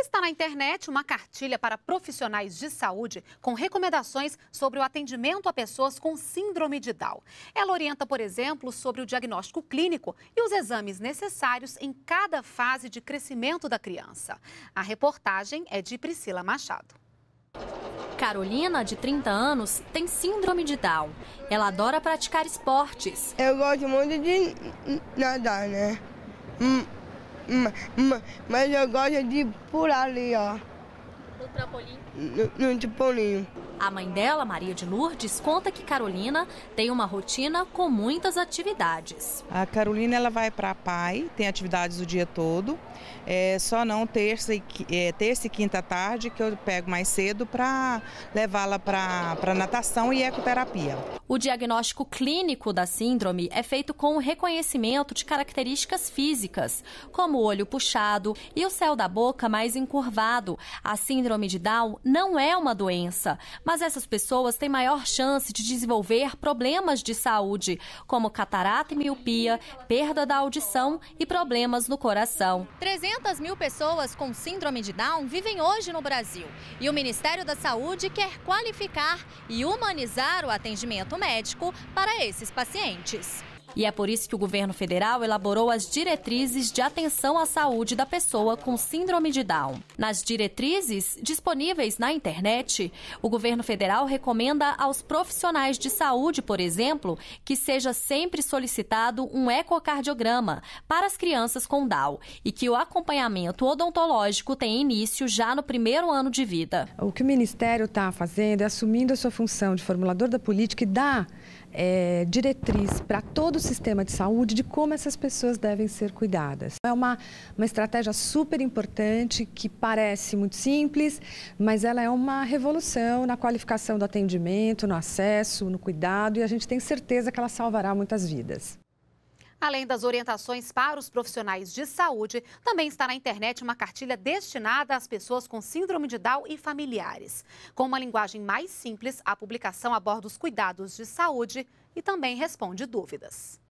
Está na internet uma cartilha para profissionais de saúde com recomendações sobre o atendimento a pessoas com síndrome de Down. Ela orienta, por exemplo, sobre o diagnóstico clínico e os exames necessários em cada fase de crescimento da criança. A reportagem é de Priscila Machado. Carolina, de 30 anos, tem síndrome de Down. Ela adora praticar esportes. Eu gosto muito de nadar, né? Hum, mas eu gosto de pular ali, ó. No trampolim? No, no trampolim. A mãe dela, Maria de Lourdes, conta que Carolina tem uma rotina com muitas atividades. A Carolina ela vai para a PAI, tem atividades o dia todo. É, só não terça e, é, terça e quinta tarde, que eu pego mais cedo para levá-la para natação e ecoterapia. O diagnóstico clínico da síndrome é feito com o reconhecimento de características físicas, como o olho puxado e o céu da boca mais encurvado. A síndrome de Down não é uma doença, mas essas pessoas têm maior chance de desenvolver problemas de saúde, como catarata e miopia, perda da audição e problemas no coração. 300 200 mil pessoas com síndrome de Down vivem hoje no Brasil e o Ministério da Saúde quer qualificar e humanizar o atendimento médico para esses pacientes. E é por isso que o governo federal elaborou as diretrizes de atenção à saúde da pessoa com síndrome de Down. Nas diretrizes, disponíveis na internet, o governo federal recomenda aos profissionais de saúde, por exemplo, que seja sempre solicitado um ecocardiograma para as crianças com Down e que o acompanhamento odontológico tenha início já no primeiro ano de vida. O que o Ministério está fazendo é assumindo a sua função de formulador da política e dá é, eh, diretriz para todos o sistema de saúde de como essas pessoas devem ser cuidadas. É uma, uma estratégia super importante que parece muito simples, mas ela é uma revolução na qualificação do atendimento, no acesso, no cuidado e a gente tem certeza que ela salvará muitas vidas. Além das orientações para os profissionais de saúde, também está na internet uma cartilha destinada às pessoas com síndrome de Down e familiares. Com uma linguagem mais simples, a publicação aborda os cuidados de saúde e também responde dúvidas.